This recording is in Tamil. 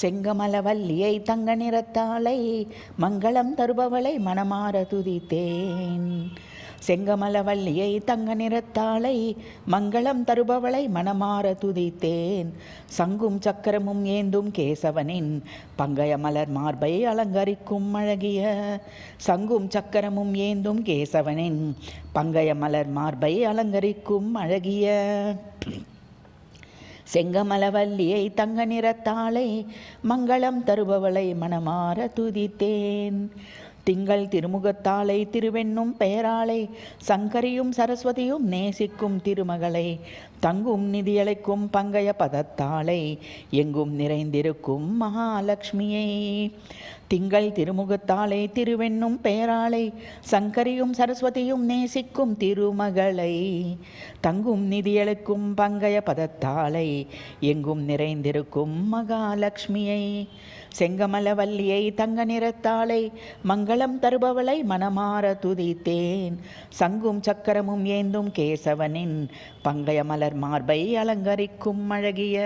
செங்கமலவல்லியை தங்க நிறத்தாளை மங்களம் தருபவளை மனமாற துதித்தேன் செங்கமலவல்லியை தங்க நிறத்தாளை மங்களம் தருபவளை மனமாற துதித்தேன் சங்கும் சக்கரமும் ஏந்தும் கேசவனின் பங்கய மலர் மார்பை அலங்கரிக்கும் அழகிய சங்கும் சக்கரமும் ஏந்தும் கேசவனின் பங்கய மலர் மார்பை அலங்கரிக்கும் அழகிய செங்கமலவல்லியை தங்க நிறத்தாளை மங்களம் தருபவளை மனமாற துதித்தேன் திங்கள் திருமுகத்தாளை திருவெண்ணும் பெயராளை சங்கரியும் சரஸ்வதியும் நேசிக்கும் திருமகளை தங்கும் நிதியளிக்கும் பங்கைய பதத்தாளை எங்கும் நிறைந்திருக்கும் மகாலட்சுமியை திங்கள் திருமுகத்தாளை திருவெண்ணும் பெயராளை சங்கரியும் சரஸ்வதியும் நேசிக்கும் திருமகளை தங்கும் நிதியளிக்கும் பங்கைய பதத்தாளை எங்கும் நிறைந்திருக்கும் மகாலட்சுமியை செங்கமலவல்லியை தங்க நிறத்தாளை மங்கள மங்களம் தருபவளை மனமாற துதித்தேன் சங்கும் சக்கரமும் ஏந்தும் கேசவனின் பங்கய மலர் மார்பை அலங்கரிக்கும் அழகிய